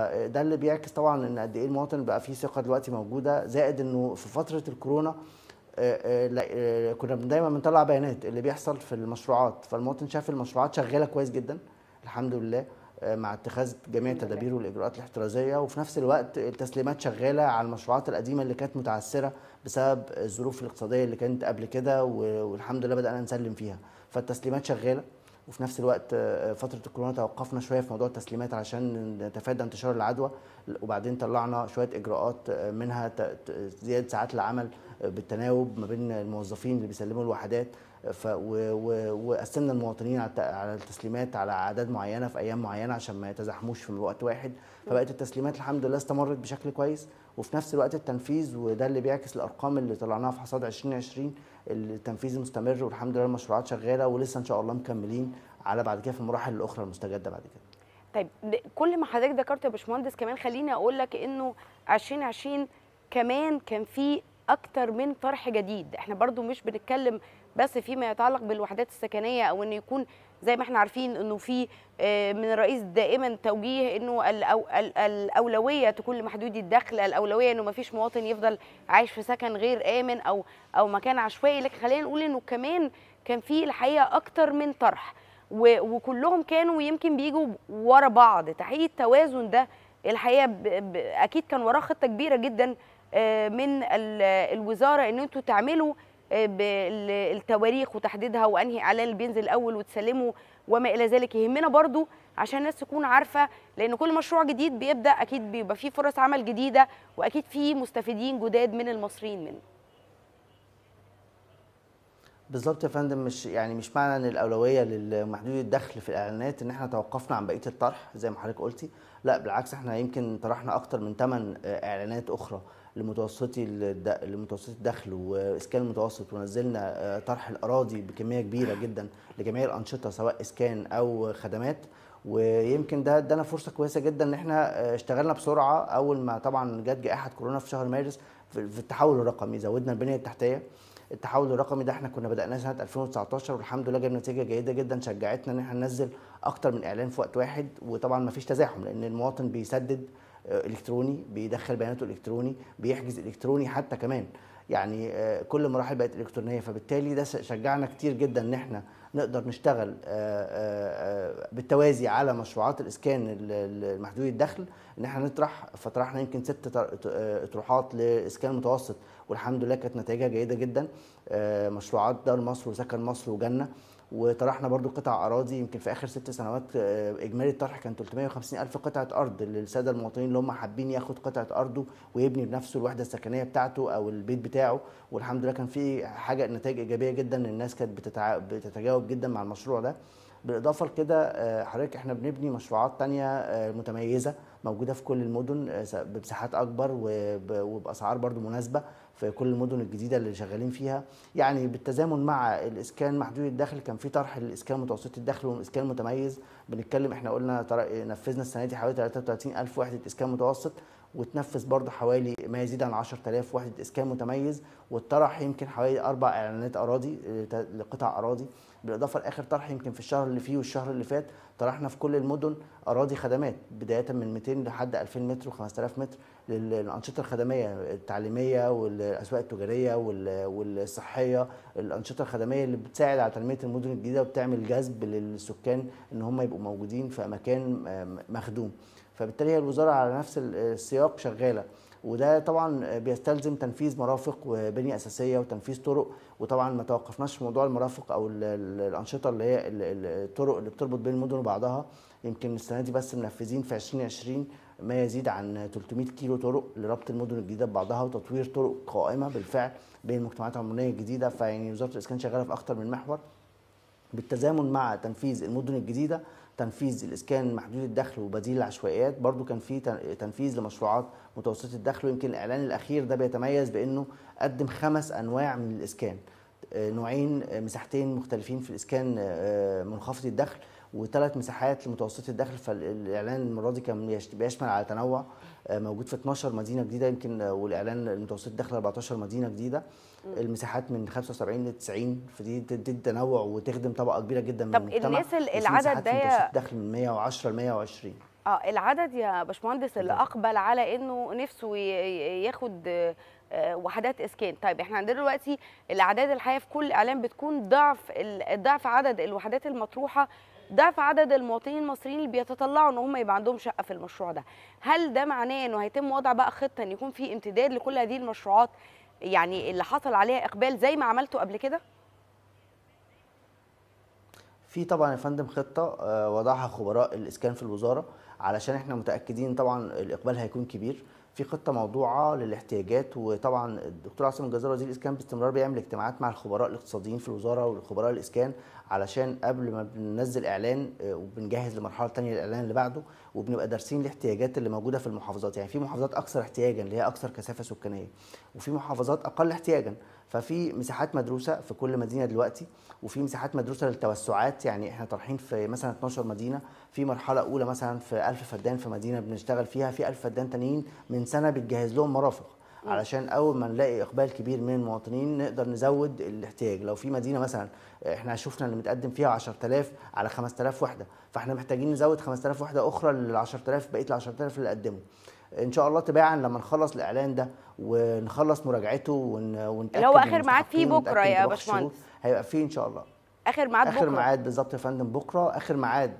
ده اللي بيعكس طبعا ان قد ايه المواطن بقى فيه ثقه دلوقتي موجوده زائد انه في فتره الكورونا آه، آه، آه، كنا دايما بنطلع بيانات اللي بيحصل في المشروعات فالمواطن شاف المشروعات شغاله كويس جدا الحمد لله مع اتخاذ جميع التدابير والاجراءات الاحترازيه وفي نفس الوقت التسليمات شغاله على المشروعات القديمه اللي كانت متعثره بسبب الظروف الاقتصاديه اللي كانت قبل كده والحمد لله بدانا نسلم فيها فالتسليمات شغاله وفي نفس الوقت آه، فتره الكورونا توقفنا شويه في موضوع التسليمات عشان نتفادى انتشار العدوى وبعدين طلعنا شويه اجراءات آه، منها زياده ساعات العمل آه، بالتناوب ما بين الموظفين اللي بيسلموا الوحدات ف وقسمنا المواطنين على التسليمات على اعداد معينه في ايام معينه عشان ما يتزاحموش في وقت واحد فبقت التسليمات الحمد لله استمرت بشكل كويس وفي نفس الوقت التنفيذ وده اللي بيعكس الارقام اللي طلعناها في حصاد 2020 التنفيذ مستمر والحمد لله المشروعات شغاله ولسه ان شاء الله مكملين على بعد كده في المراحل الاخرى المستجده بعد كده طيب كل ما حضرتك ذكرت يا باشمهندس كمان خليني اقول لك انه 2020 كمان كان في اكتر من طرح جديد احنا برضو مش بنتكلم بس فيما يتعلق بالوحدات السكنيه او ان يكون زي ما احنا عارفين انه في آه، من الرئيس دائما توجيه انه الاولويه تكون لمحدودي الدخل الاولويه انه ما فيش مواطن يفضل عايش في سكن غير امن او او مكان عشوائي لكن خلينا نقول انه كمان كان في الحقيقه اكتر من طرح وكلهم كانوا يمكن بيجوا ورا بعض تحقيق التوازن ده الحقيقه اكيد كان وراه خطه كبيره جدا آه، من الوزاره ان انتوا تعملوا بالتواريخ وتحديدها وانهي اعلان اللي بينزل الاول وتسلمه وما الى ذلك يهمنا برضو عشان الناس تكون عارفه لان كل مشروع جديد بيبدا اكيد بيبقى فيه فرص عمل جديده واكيد فيه مستفيدين جداد من المصريين منه بالظبط يا فندم مش يعني مش معنى ان الاولويه للمحدود الدخل في الاعلانات ان احنا توقفنا عن بقيه الطرح زي ما حضرتك قلتي لا بالعكس احنا يمكن طرحنا اكتر من 8 اعلانات اخرى لمتوسطي لمتوسطي الدخل واسكان المتوسط ونزلنا آه، طرح الاراضي بكميه كبيره جدا لجميع الانشطه سواء اسكان او خدمات ويمكن ده ادانا فرصه كويسه جدا ان احنا آه، اشتغلنا بسرعه اول ما طبعا جت جائحه كورونا في شهر مارس في التحول الرقمي زودنا البنيه التحتيه التحول الرقمي ده احنا كنا بدأناه سنه 2019 والحمد لله جاب نتيجه جيده جدا شجعتنا ان احنا ننزل اكتر من اعلان في وقت واحد وطبعا ما فيش تزاحم لان المواطن بيسدد الكتروني بيدخل بياناته الكتروني بيحجز الكتروني حتى كمان يعني آه، كل المراحل بقت الكترونيه فبالتالي ده شجعنا كتير جدا ان احنا نقدر نشتغل آه، آه، بالتوازي على مشروعات الاسكان المحدود الدخل ان احنا نطرح فطرحنا يمكن ست اطروحات لاسكان متوسط والحمد لله كانت نتائجها جيده جدا مشروعات دار مصر وسكن مصر وجنه وطرحنا برضو قطع اراضي يمكن في اخر ست سنوات آه، اجمالي الطرح كان 350 الف قطعه ارض للساده المواطنين اللي هم حابين ياخد قطعه ارضه ويبني بنفسه الوحده السكنيه بتاعته او البيت بتاعه والحمد لله كان في حاجه نتائج ايجابيه جدا الناس كانت بتتجاوب جدا مع المشروع ده بالاضافه لكده آه، حضرتك احنا بنبني مشروعات تانية آه، متميزه موجوده في كل المدن آه، بمساحات اكبر وباسعار برضو مناسبه في كل المدن الجديده اللي شغالين فيها يعني بالتزامن مع الاسكان محدود الدخل كان في طرح للاسكان متوسط الدخل والاسكان المتميز بنتكلم احنا قلنا نفذنا السنه دي حوالي 33000 وحده اسكان متوسط وتنفذ برضه حوالي ما يزيد عن 10000 وحده اسكان متميز والطرح يمكن حوالي اربع اعلانات اراضي آه، لقطع اراضي بالاضافه لاخر طرح يمكن في الشهر اللي فيه والشهر اللي فات طرحنا في كل المدن اراضي خدمات بدايه من 200 لحد 2000 متر و5000 متر للانشطه الخدميه التعليميه والاسواق التجاريه والصحيه الانشطه الخدميه اللي بتساعد على تنميه المدن الجديده وبتعمل جذب للسكان ان هم يبقوا موجودين في مكان مخدوم فبالتالي هي الوزاره على نفس السياق شغاله وده طبعا بيستلزم تنفيذ مرافق وبنيه اساسيه وتنفيذ طرق وطبعا ما توقفناش في موضوع المرافق او الانشطه اللي هي الطرق اللي بتربط بين المدن وبعضها يمكن السنه دي بس منفذين في 2020 ما يزيد عن 300 كيلو طرق لربط المدن الجديده ببعضها وتطوير طرق قائمه بالفعل بين المجتمعات العمرانيه الجديده فيعني وزاره الاسكان شغاله في اكثر من محور بالتزامن مع تنفيذ المدن الجديده تنفيذ الاسكان محدود الدخل وبديل العشوائيات برضو كان في تنفيذ لمشروعات متوسطه الدخل ويمكن الاعلان الاخير ده بيتميز بانه قدم خمس انواع من الاسكان آه، نوعين آه، مساحتين مختلفين في الاسكان آه، منخفض الدخل وثلاث مساحات لمتوسطي الدخل فالاعلان المره دي كان بيشمل على تنوع آه، موجود في 12 مدينه جديده يمكن آه، والاعلان المتوسط الدخل 14 مدينه جديده المساحات من 75 ل 90 فدي تدي تنوع وتخدم طبقه كبيره جدا من المجتمع طب الناس العدد ده متوسط الدخل من 110 ل 120 اه العدد يا باشمهندس اللي اقبل على انه نفسه ياخد آه، وحدات اسكان طيب احنا عندنا دلوقتي الاعداد الحقيقه في كل اعلان بتكون ضعف ضعف عدد الوحدات المطروحه ضعف عدد المواطنين المصريين اللي بيتطلعوا ان هم يبقى عندهم شقه في المشروع ده هل ده معناه انه هيتم وضع بقى خطه ان يكون في امتداد لكل هذه المشروعات يعني اللي حصل عليها اقبال زي ما عملتوا قبل كده في طبعا يا فندم خطه آه، وضعها خبراء الاسكان في الوزاره علشان احنا متاكدين طبعا الاقبال هيكون كبير في خطه موضوعه للاحتياجات وطبعا الدكتور عاصم الجزار وزير الاسكان باستمرار بيعمل اجتماعات مع الخبراء الاقتصاديين في الوزاره والخبراء الاسكان علشان قبل ما بننزل اعلان آه، وبنجهز لمرحله تانية الاعلان اللي بعده وبنبقى دارسين الاحتياجات اللي موجوده في المحافظات يعني في محافظات اكثر احتياجا اللي هي اكثر كثافه سكانيه وفي محافظات اقل احتياجا ففي مساحات مدروسه في كل مدينه دلوقتي وفي مساحات مدروسه للتوسعات يعني احنا طرحين في مثلا 12 مدينه في مرحله اولى مثلا في 1000 فدان في مدينه بنشتغل فيها في 1000 فدان تانيين من سنه بتجهز لهم مرافق علشان اول ما نلاقي اقبال كبير من المواطنين نقدر نزود الاحتياج لو في مدينه مثلا احنا شفنا اللي متقدم فيها 10000 على 5000 وحده فاحنا محتاجين نزود 5000 وحده اخرى لل 10000 بقيه ال 10000 اللي قدموا ان شاء الله تباعا لما نخلص الاعلان ده ونخلص مراجعته ونتاكد اللي هو اخر ميعاد فيه بكره يا باشمهندس هيبقى فيه ان شاء الله اخر ميعاد بكره اخر ميعاد بالظبط يا فندم بكره اخر ميعاد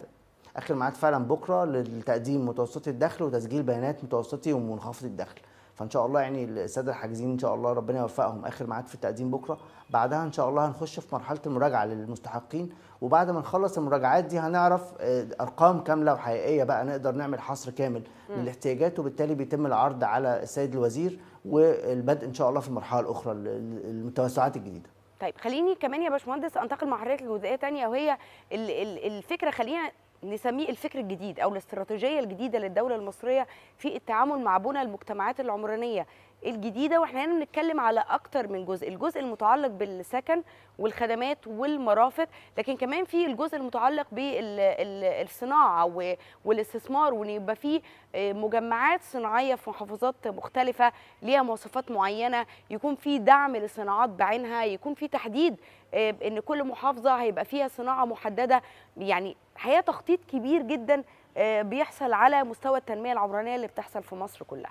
اخر ميعاد فعلا بكره لتقديم متوسطي الدخل وتسجيل بيانات متوسطي ومنخفض الدخل فان شاء الله يعني الساده الحاجزين ان شاء الله ربنا يوفقهم اخر ميعاد في التقديم بكره بعدها ان شاء الله هنخش في مرحله المراجعه للمستحقين وبعد ما نخلص المراجعات دي هنعرف آه، ارقام كامله وحقيقيه بقى نقدر نعمل حصر كامل م. للاحتياجات وبالتالي بيتم العرض على السيد الوزير والبدء ان شاء الله في المرحله الاخرى التوسعات الجديده طيب خليني كمان يا باشمهندس انتقل مع حضرتك لجزئيه ثانيه وهي الفكره خلينا نسميه الفكر الجديد او الاستراتيجيه الجديده للدوله المصريه في التعامل مع بنى المجتمعات العمرانيه الجديده واحنا هنا بنتكلم على اكتر من جزء الجزء المتعلق بالسكن والخدمات والمرافق لكن كمان في الجزء المتعلق بالصناعه والاستثمار وان يبقى في آه، مجمعات صناعيه في محافظات مختلفه ليها مواصفات معينه يكون في دعم لصناعات بعينها يكون في تحديد آه، ان كل محافظه هيبقى فيها صناعه محدده يعني هي تخطيط كبير جدا آه، بيحصل على مستوى التنميه العمرانيه اللي بتحصل في مصر كلها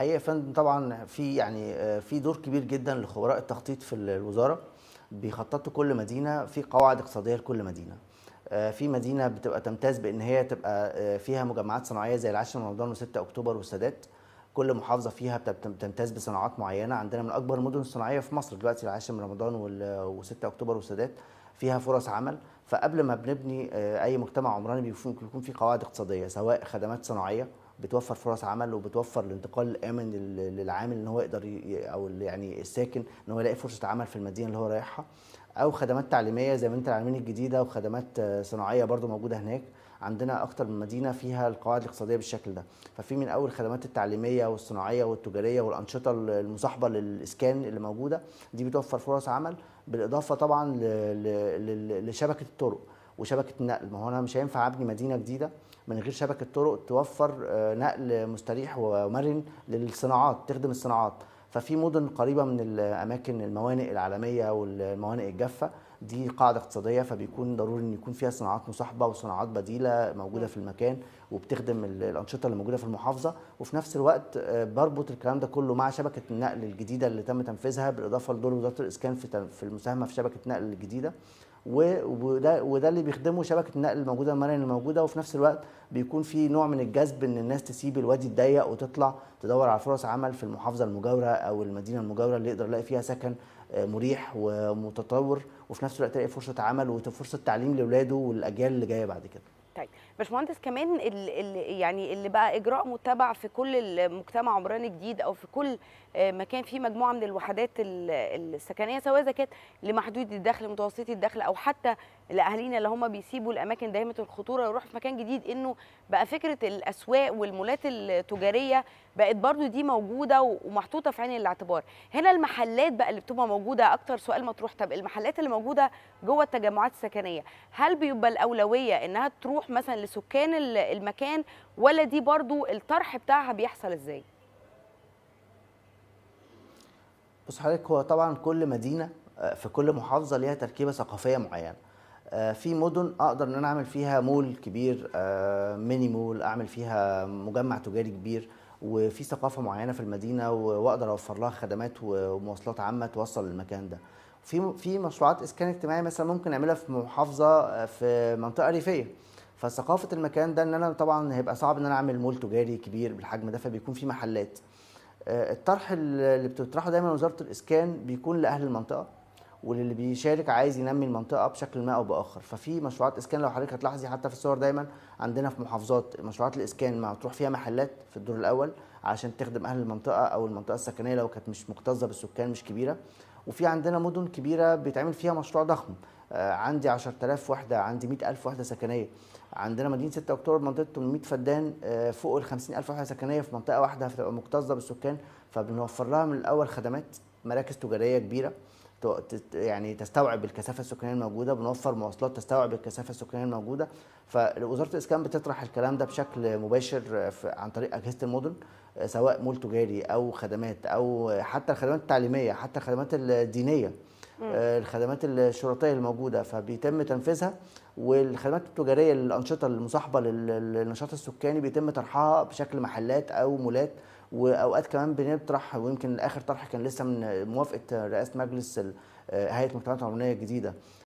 حقيقه يا فندم طبعا في يعني آه، في دور كبير جدا لخبراء التخطيط في الوزاره بيخططوا كل مدينه في قواعد اقتصاديه لكل مدينه آه، في مدينه بتبقى تمتاز بان هي تبقى آه، فيها مجمعات صناعيه زي العاشر من رمضان و6 اكتوبر والسادات كل محافظه فيها بتمتاز بصناعات معينه عندنا من اكبر المدن الصناعيه في مصر دلوقتي العاشر من رمضان و6 اكتوبر والسادات فيها فرص عمل فقبل ما بنبني اي مجتمع عمراني بيكون في قواعد اقتصاديه سواء خدمات صناعيه بتوفر فرص عمل وبتوفر الانتقال الامن للعامل ان هو يقدر او يعني الساكن ان هو يلاقي فرصه عمل في المدينه اللي هو رايحها او خدمات تعليميه زي انت العالمين الجديده وخدمات صناعيه برضو موجوده هناك عندنا اكتر من مدينه فيها القواعد الاقتصاديه بالشكل ده ففي من اول الخدمات التعليميه والصناعيه والتجاريه والانشطه المصاحبه للاسكان اللي موجوده دي بتوفر فرص عمل بالاضافه طبعا لشبكه الطرق وشبكه النقل ما هو انا مش هينفع ابني مدينه جديده من غير شبكه طرق توفر آه، نقل مستريح ومرن للصناعات تخدم الصناعات ففي مدن قريبه من الاماكن الموانئ العالميه والموانئ الجافه دي قاعده اقتصاديه فبيكون ضروري ان يكون فيها صناعات مصاحبه وصناعات بديله موجوده في المكان وبتخدم الانشطه اللي موجوده في المحافظه وفي نفس الوقت آه، بربط الكلام ده كله مع شبكه النقل الجديده اللي تم تنفيذها بالاضافه لدور وزاره الاسكان في المساهمه في شبكه النقل الجديده وده وده اللي بيخدمه شبكه النقل الموجوده المرن الموجوده وفي نفس الوقت بيكون في نوع من الجذب ان الناس تسيب الوادي الضيق وتطلع تدور على فرص عمل في المحافظه المجاوره او المدينه المجاوره اللي يقدر يلاقي فيها سكن آه، مريح ومتطور وفي نفس الوقت تلاقي فرصه عمل وفرصه تعليم لاولاده والاجيال اللي جايه بعد كده طيب باشمهندس كمان الـ يعني اللي بقى اجراء متبع في كل المجتمع عمراني جديد او في كل آه، مكان فيه مجموعه من الوحدات السكنيه سواء اذا كانت لمحدودي الدخل متوسطي الدخل او حتى لاهالينا اللي هم بيسيبوا الاماكن دائمه الخطوره ويروحوا في مكان جديد انه بقى فكره الاسواق والمولات التجاريه بقت برضو دي موجوده ومحطوطه في عين الاعتبار هنا المحلات بقى اللي بتبقى موجوده اكتر سؤال مطروح طب المحلات اللي موجوده جوه التجمعات السكنيه هل بيبقى الاولويه انها تروح مثلا لسكان المكان ولا دي برضو الطرح بتاعها بيحصل ازاي بص حضرتك هو طبعا كل مدينه آه، في كل محافظه ليها تركيبه ثقافيه معينه آه، في مدن اقدر ان انا اعمل فيها مول كبير آه، ميني مول اعمل فيها مجمع تجاري كبير وفي ثقافه معينه في المدينه واقدر اوفر لها خدمات ومواصلات عامه توصل للمكان ده في في مشروعات اسكان اجتماعي مثلا ممكن اعملها في محافظه آه، في منطقه ريفيه فثقافه المكان ده ان انا طبعا هيبقى صعب ان انا اعمل مول تجاري كبير بالحجم ده فبيكون في محلات آه، الطرح اللي بتطرحه دايما وزاره الاسكان بيكون لاهل المنطقه وللي بيشارك عايز ينمي المنطقه بشكل ما او باخر ففي مشروعات اسكان لو حضرتك هتلاحظي حتى في الصور دايما عندنا في محافظات مشروعات الاسكان ما تروح فيها محلات في الدور الاول عشان تخدم اهل المنطقه او المنطقه السكنيه لو كانت مش مكتظه بالسكان مش كبيره وفي عندنا مدن كبيره بيتعمل فيها مشروع ضخم آه، عندي 10000 وحده عندي 100000 وحده سكنيه عندنا مدينه 6 اكتوبر منطقه 800 فدان آه، فوق ال 50000 وحده سكنيه في منطقه واحده هتبقى مكتظه بالسكان فبنوفر لها من الاول خدمات مراكز تجاريه كبيره يعني تستوعب الكثافه السكانيه الموجوده بنوفر مواصلات تستوعب الكثافه السكانيه الموجوده فوزاره الاسكان بتطرح الكلام ده بشكل مباشر عن طريق اجهزه المدن سواء مول تجاري او خدمات او حتى الخدمات التعليميه حتى الخدمات الدينيه آه، الخدمات الشرطيه الموجوده فبيتم تنفيذها والخدمات التجاريه الانشطه المصاحبه للنشاط السكاني بيتم طرحها بشكل محلات او مولات واوقات كمان بنطرح ويمكن اخر طرح كان لسه من موافقه رئاسه مجلس آه، هيئه المجتمعات العموميه الجديده